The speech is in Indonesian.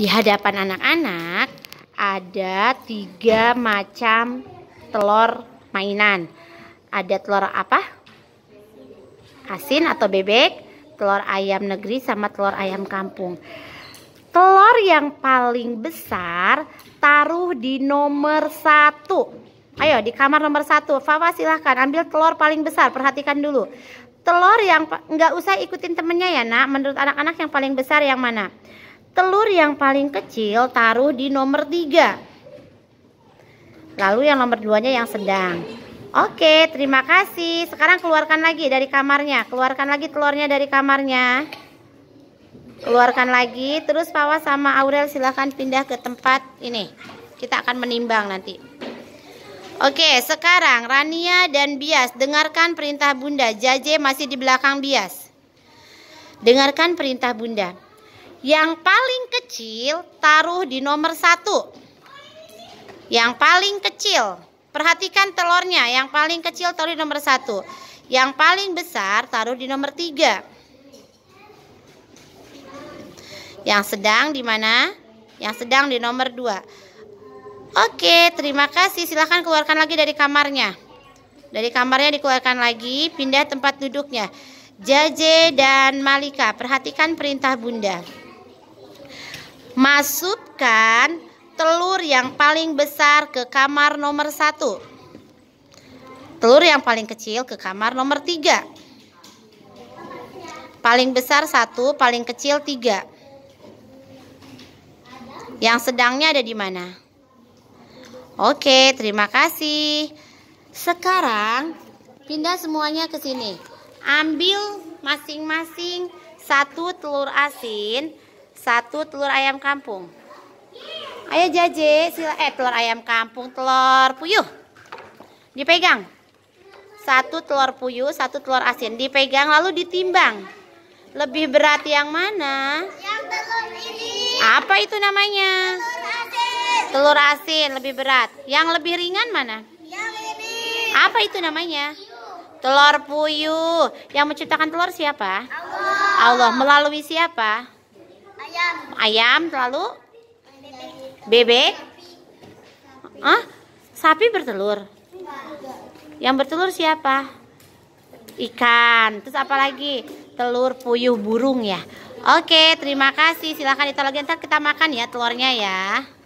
Di hadapan anak-anak ada tiga macam telur mainan. Ada telur apa? Asin atau bebek, telur ayam negeri sama telur ayam kampung. Telur yang paling besar taruh di nomor satu. Ayo di kamar nomor satu. Fafa silahkan ambil telur paling besar. Perhatikan dulu. Telur yang nggak usah ikutin temennya ya nak. Menurut anak-anak yang paling besar yang mana? Telur yang paling kecil taruh di nomor 3. Lalu yang nomor 2-nya yang sedang. Oke, terima kasih. Sekarang keluarkan lagi dari kamarnya. Keluarkan lagi telurnya dari kamarnya. Keluarkan lagi. Terus Pawa sama Aurel silahkan pindah ke tempat ini. Kita akan menimbang nanti. Oke, sekarang Rania dan Bias. Dengarkan perintah Bunda. Jaje masih di belakang Bias. Dengarkan perintah Bunda. Yang paling kecil taruh di nomor satu. Yang paling kecil, perhatikan telurnya. Yang paling kecil taruh di nomor satu. Yang paling besar taruh di nomor tiga. Yang sedang di mana? Yang sedang di nomor dua. Oke, terima kasih. Silahkan keluarkan lagi dari kamarnya. Dari kamarnya dikeluarkan lagi, pindah tempat duduknya. Jaje dan Malika, perhatikan perintah Bunda. Masukkan telur yang paling besar ke kamar nomor satu Telur yang paling kecil ke kamar nomor tiga Paling besar satu paling kecil tiga Yang sedangnya ada di mana? Oke, terima kasih. Sekarang pindah semuanya ke sini. Ambil masing-masing satu telur asin satu telur ayam kampung. Ayo jaje, sila eh telur ayam kampung, telur puyuh. Dipegang. Satu telur puyuh, satu telur asin. Dipegang lalu ditimbang. Lebih berat yang mana? Yang telur ini. Apa itu namanya? Telur asin. Telur asin lebih berat. Yang lebih ringan mana? Yang ini. Apa itu namanya? Puyuh. Telur puyuh. Yang menciptakan telur siapa? Allah. Allah melalui siapa? ayam lalu bebek ah sapi bertelur yang bertelur siapa ikan terus apa lagi telur puyuh burung ya oke terima kasih silahkan lagi ntar kita makan ya telurnya ya